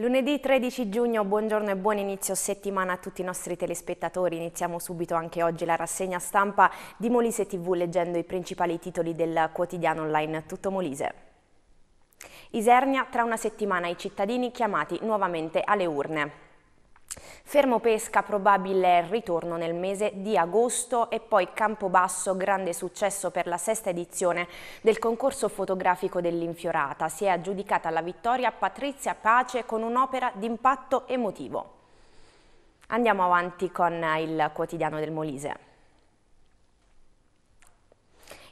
Lunedì 13 giugno, buongiorno e buon inizio settimana a tutti i nostri telespettatori. Iniziamo subito anche oggi la rassegna stampa di Molise TV leggendo i principali titoli del quotidiano online Tutto Molise. Isernia, tra una settimana i cittadini chiamati nuovamente alle urne. Fermo Pesca probabile ritorno nel mese di agosto e poi Campobasso grande successo per la sesta edizione del concorso fotografico dell'Infiorata. Si è aggiudicata la vittoria Patrizia Pace con un'opera d'impatto emotivo. Andiamo avanti con il quotidiano del Molise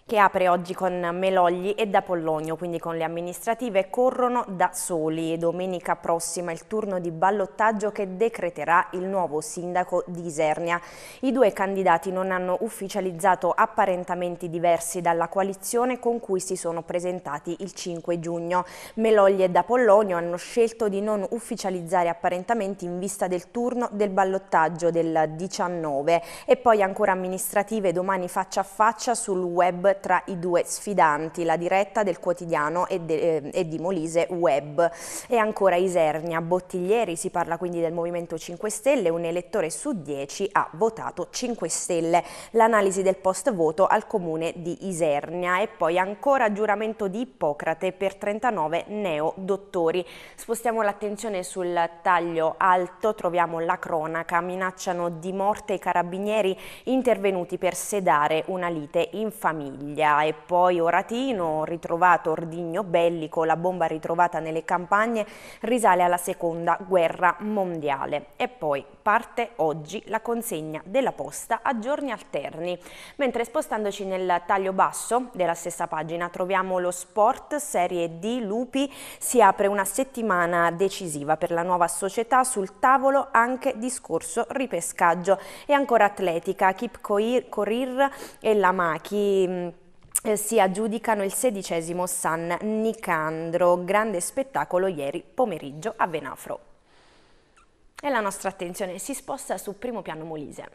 che apre oggi con Melogli e da Pollonio, quindi con le amministrative corrono da soli. Domenica prossima il turno di ballottaggio che decreterà il nuovo sindaco di Isernia. I due candidati non hanno ufficializzato apparentamenti diversi dalla coalizione con cui si sono presentati il 5 giugno. Melogli e da Pollonio hanno scelto di non ufficializzare apparentamenti in vista del turno del ballottaggio del 19 e poi ancora amministrative domani faccia a faccia sul web tra i due sfidanti, la diretta del quotidiano e, de, eh, e di Molise Web. E ancora Isernia, Bottiglieri, si parla quindi del Movimento 5 Stelle, un elettore su 10 ha votato 5 Stelle. L'analisi del post voto al comune di Isernia e poi ancora giuramento di Ippocrate per 39 neodottori. Spostiamo l'attenzione sul taglio alto, troviamo la cronaca, minacciano di morte i carabinieri intervenuti per sedare una lite in famiglia. Paviglia e poi Oratino, ritrovato ordigno bellico, la bomba ritrovata nelle campagne risale alla seconda guerra mondiale. E poi parte oggi la consegna della posta a giorni alterni. Mentre spostandoci nel taglio basso della stessa pagina troviamo lo sport Serie D Lupi, si apre una settimana decisiva per la nuova società sul tavolo anche discorso ripescaggio e ancora atletica, Kip Korir e la Machi eh, si aggiudicano il sedicesimo San Nicandro, grande spettacolo ieri pomeriggio a Venafro. E la nostra attenzione si sposta su primo piano Molise.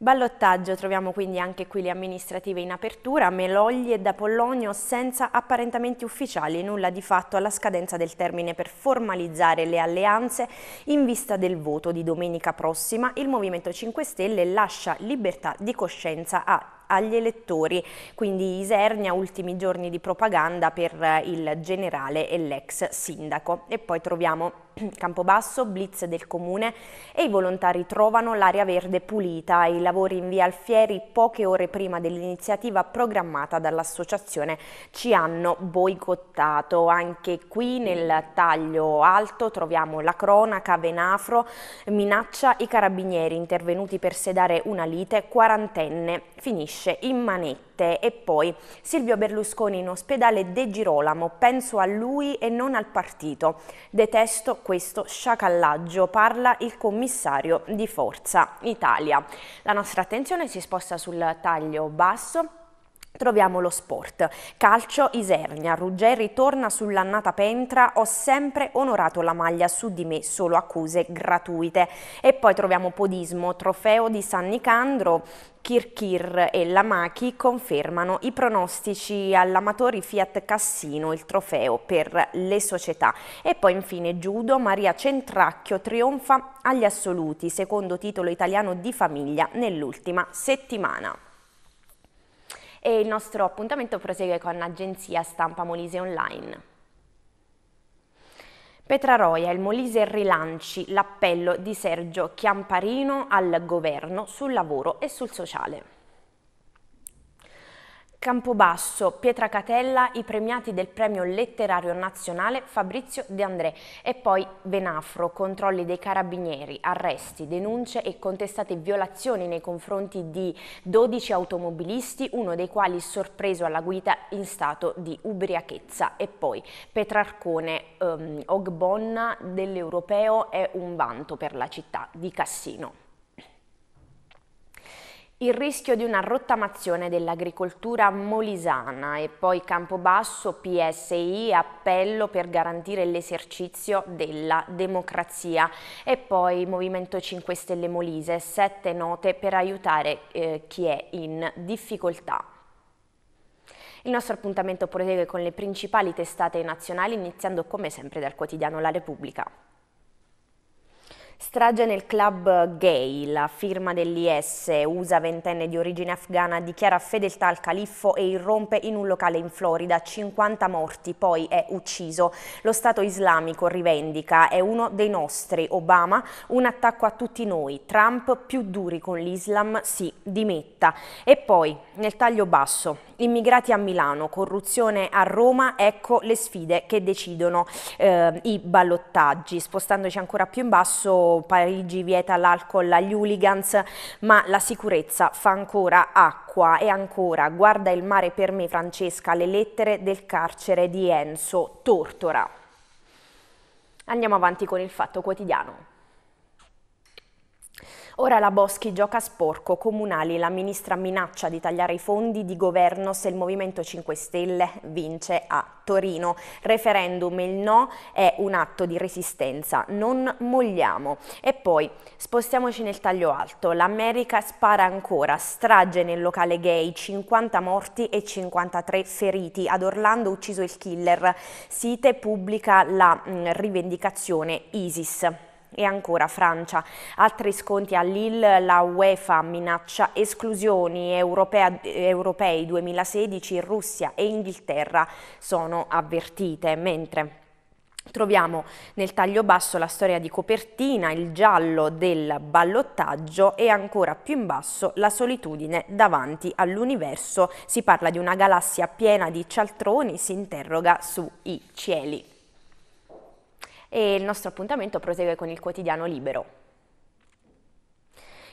Ballottaggio, troviamo quindi anche qui le amministrative in apertura, Melogli e da Pollonio senza apparentamenti ufficiali, nulla di fatto alla scadenza del termine per formalizzare le alleanze. In vista del voto di domenica prossima, il Movimento 5 Stelle lascia libertà di coscienza a agli elettori, quindi Isernia ultimi giorni di propaganda per il generale e l'ex sindaco. E poi troviamo Campobasso, blitz del comune e i volontari trovano l'area verde pulita e i lavori in via Alfieri poche ore prima dell'iniziativa programmata dall'associazione ci hanno boicottato. Anche qui nel taglio alto troviamo la cronaca, Venafro, minaccia i carabinieri intervenuti per sedare una lite, quarantenne, finisce finisce in manette e poi Silvio Berlusconi in ospedale De Girolamo, penso a lui e non al partito. Detesto questo sciacallaggio, parla il commissario di Forza Italia. La nostra attenzione si sposta sul taglio basso Troviamo lo sport. Calcio Isernia. Ruggeri torna sull'annata pentra. Ho sempre onorato la maglia su di me, solo accuse gratuite. E poi troviamo Podismo, trofeo di San Nicandro. Kirkir e Lamachi confermano i pronostici all'amatori Fiat Cassino, il trofeo per le società. E poi infine Giudo, Maria Centracchio trionfa agli assoluti, secondo titolo italiano di famiglia nell'ultima settimana e il nostro appuntamento prosegue con l'agenzia stampa Molise Online. Petra Roia, il Molise rilanci l'appello di Sergio Chiamparino al governo sul lavoro e sul sociale. Campobasso, Pietra Catella, i premiati del premio letterario nazionale Fabrizio De André e poi Benafro, controlli dei carabinieri, arresti, denunce e contestate violazioni nei confronti di 12 automobilisti, uno dei quali sorpreso alla guida in stato di ubriachezza e poi Petrarcone ehm, Ogbonna dell'Europeo è un vanto per la città di Cassino. Il rischio di una rottamazione dell'agricoltura molisana e poi Campobasso, PSI, appello per garantire l'esercizio della democrazia e poi Movimento 5 Stelle Molise, sette note per aiutare eh, chi è in difficoltà. Il nostro appuntamento prosegue con le principali testate nazionali iniziando come sempre dal quotidiano La Repubblica. Strage nel club gay, la firma dell'IS, USA ventenne di origine afghana, dichiara fedeltà al califfo e irrompe in un locale in Florida, 50 morti, poi è ucciso. Lo Stato islamico rivendica, è uno dei nostri, Obama, un attacco a tutti noi, Trump più duri con l'Islam, si dimetta. E poi, nel taglio basso, immigrati a Milano, corruzione a Roma, ecco le sfide che decidono eh, i ballottaggi. Spostandoci ancora più in basso, Parigi vieta l'alcol agli hooligans, ma la sicurezza fa ancora acqua e ancora guarda il mare per me Francesca, le lettere del carcere di Enzo Tortora. Andiamo avanti con il fatto quotidiano. Ora la Boschi gioca sporco, comunali, la ministra minaccia di tagliare i fondi di governo se il Movimento 5 Stelle vince a Torino. Referendum, il no è un atto di resistenza, non mogliamo. E poi spostiamoci nel taglio alto, l'America spara ancora, strage nel locale gay, 50 morti e 53 feriti, ad Orlando ucciso il killer, Site pubblica la mh, mm, rivendicazione ISIS. E ancora Francia, altri sconti a Lille, la UEFA minaccia esclusioni europea, europei 2016, Russia e Inghilterra sono avvertite, mentre... Troviamo nel taglio basso la storia di copertina, il giallo del ballottaggio e ancora più in basso la solitudine davanti all'universo. Si parla di una galassia piena di cialtroni, si interroga sui cieli e il nostro appuntamento prosegue con il quotidiano Libero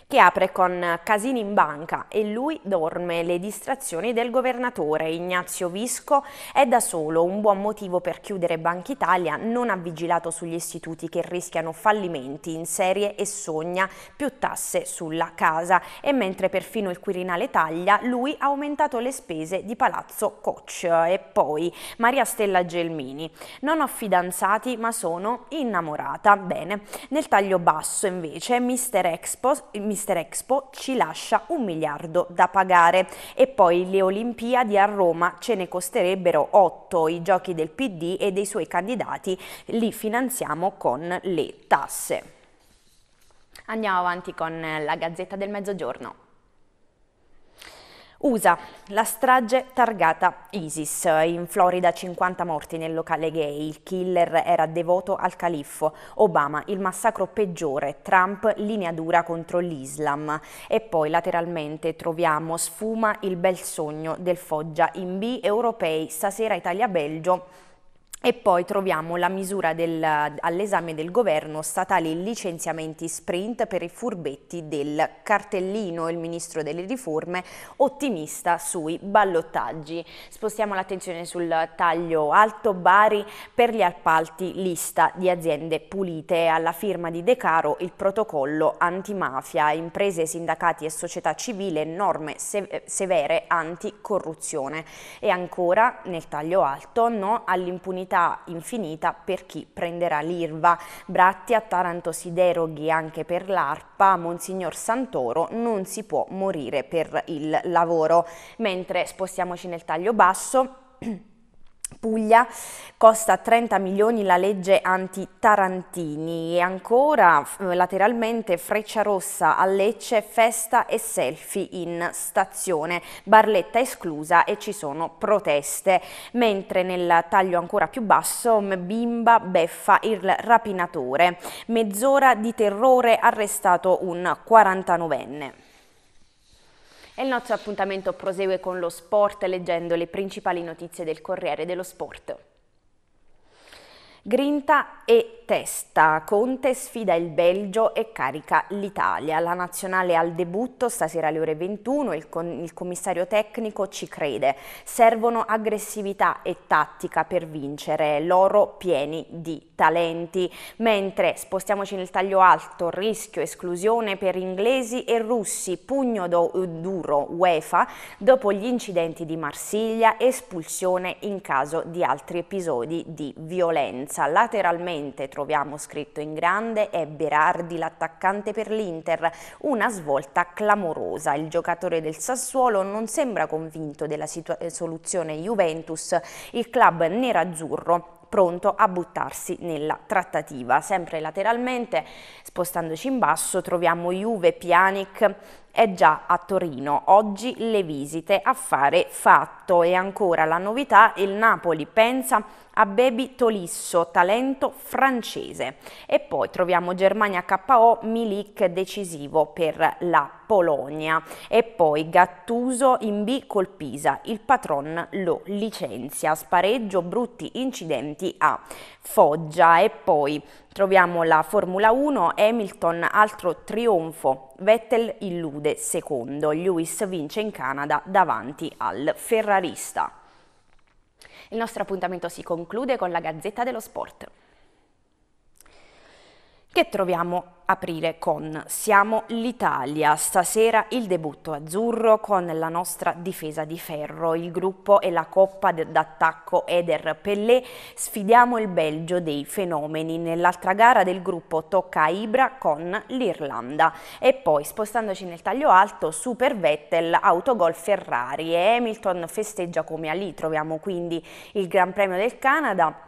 che apre con Casini in banca e lui dorme le distrazioni del governatore. Ignazio Visco è da solo un buon motivo per chiudere Banca Italia, non ha vigilato sugli istituti che rischiano fallimenti in serie e sogna più tasse sulla casa e mentre perfino il Quirinale taglia, lui ha aumentato le spese di Palazzo Coach. e poi Maria Stella Gelmini. Non ho fidanzati ma sono innamorata. Bene, nel taglio basso invece Mister Expo, Mr. Mister Expo ci lascia un miliardo da pagare e poi le Olimpiadi a Roma ce ne costerebbero 8, i giochi del PD e dei suoi candidati li finanziamo con le tasse. Andiamo avanti con la Gazzetta del Mezzogiorno. USA, la strage targata ISIS. In Florida 50 morti nel locale gay, il killer era devoto al califfo. Obama, il massacro peggiore, Trump, linea dura contro l'Islam. E poi lateralmente troviamo sfuma il bel sogno del Foggia in B europei, stasera Italia-Belgio e poi troviamo la misura del, all'esame del governo statale licenziamenti sprint per i furbetti del cartellino, il ministro delle riforme ottimista sui ballottaggi. Spostiamo l'attenzione sul taglio alto Bari per gli appalti lista di aziende pulite. Alla firma di De Caro il protocollo antimafia, imprese, sindacati e società civile, norme severe anticorruzione. E ancora nel taglio alto no all'impunità fiscalità infinita per chi prenderà l'IRVA. Bratti a Taranto si deroghi anche per l'ARPA, Monsignor Santoro non si può morire per il lavoro. Mentre spostiamoci nel taglio basso... Puglia costa 30 milioni la legge anti-Tarantini e ancora eh, lateralmente freccia rossa a Lecce, festa e selfie in stazione, Barletta esclusa e ci sono proteste, mentre nel taglio ancora più basso bimba beffa il rapinatore, mezz'ora di terrore arrestato un 49enne. E il nostro appuntamento prosegue con lo sport leggendo le principali notizie del Corriere dello Sport. Grinta e testa. Conte sfida il Belgio e carica l'Italia. La nazionale al debutto stasera alle ore 21. Il, il, commissario tecnico ci crede. Servono aggressività e tattica per vincere. Loro pieni di talenti, mentre spostiamoci nel taglio alto, rischio esclusione per inglesi e russi, pugno duro UEFA dopo gli incidenti di Marsiglia, espulsione in caso di altri episodi di violenza. Lateralmente troviamo scritto in grande è Berardi l'attaccante per l'Inter, una svolta clamorosa. Il giocatore del Sassuolo non sembra convinto della soluzione Juventus, il club nerazzurro pronto a buttarsi nella trattativa. Sempre lateralmente, spostandoci in basso, troviamo Juve, Pjanic è già a Torino. Oggi le visite a fare fatto e ancora la novità, il Napoli pensa a Baby Tolisso, talento francese. E poi troviamo Germania KO, Milik decisivo per la Polonia. E poi Gattuso in B col Pisa, il patron lo licenzia. Spareggio, brutti incidenti a Foggia e poi troviamo la Formula 1, Hamilton altro trionfo, Vettel illude secondo, Lewis vince in Canada davanti al ferrarista. Il nostro appuntamento si conclude con la Gazzetta dello Sport. Che troviamo aprire con Siamo l'Italia. Stasera il debutto azzurro con la nostra difesa di ferro. Il gruppo e la coppa d'attacco Eder Pellè. Sfidiamo il Belgio dei fenomeni. Nell'altra gara del gruppo tocca a Ibra con l'Irlanda. E poi spostandoci nel taglio alto, Super Vettel, autogol Ferrari e Hamilton festeggia come Ali. Troviamo quindi il Gran Premio del Canada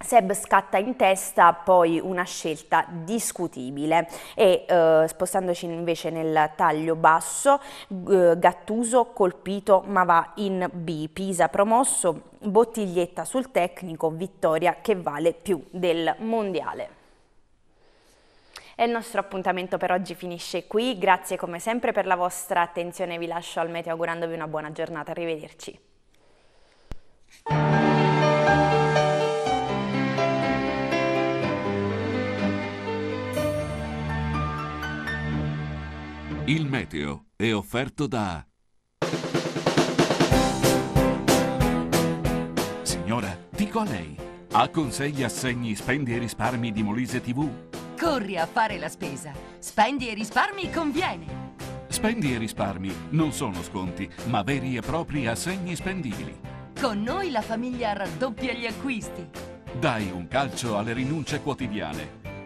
Seb scatta in testa poi una scelta discutibile e eh, spostandoci invece nel taglio basso, Gattuso colpito ma va in B, Pisa promosso, bottiglietta sul tecnico, vittoria che vale più del mondiale. E il nostro appuntamento per oggi finisce qui, grazie come sempre per la vostra attenzione, vi lascio al meteo augurandovi una buona giornata, arrivederci. Il meteo è offerto da... Signora, dico a lei, ha con sé gli assegni spendi e risparmi di Molise TV? Corri a fare la spesa. Spendi e risparmi conviene. Spendi e risparmi non sono sconti, ma veri e propri assegni spendibili. Con noi la famiglia raddoppia gli acquisti. Dai un calcio alle rinunce quotidiane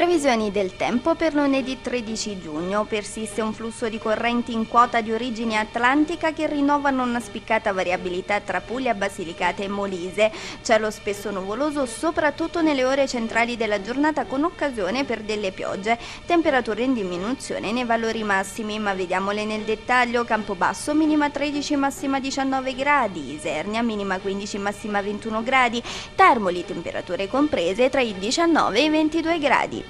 Previsioni del tempo per lunedì 13 giugno. Persiste un flusso di correnti in quota di origine atlantica che rinnovano una spiccata variabilità tra Puglia, Basilicata e Molise. Cielo spesso nuvoloso soprattutto nelle ore centrali della giornata con occasione per delle piogge. Temperature in diminuzione nei valori massimi, ma vediamole nel dettaglio. Campobasso minima 13, massima 19 gradi. Isernia minima 15, massima 21 gradi. Termoli temperature comprese tra i 19 e i 22 gradi.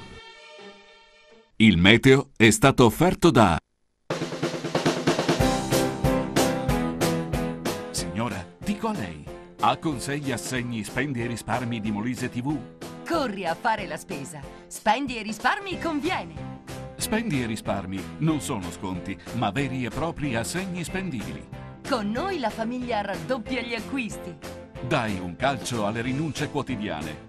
Il meteo è stato offerto da... Signora, dico a lei, ha con sé gli assegni spendi e risparmi di Molise TV? Corri a fare la spesa. Spendi e risparmi conviene. Spendi e risparmi non sono sconti, ma veri e propri assegni spendibili. Con noi la famiglia raddoppia gli acquisti. Dai un calcio alle rinunce quotidiane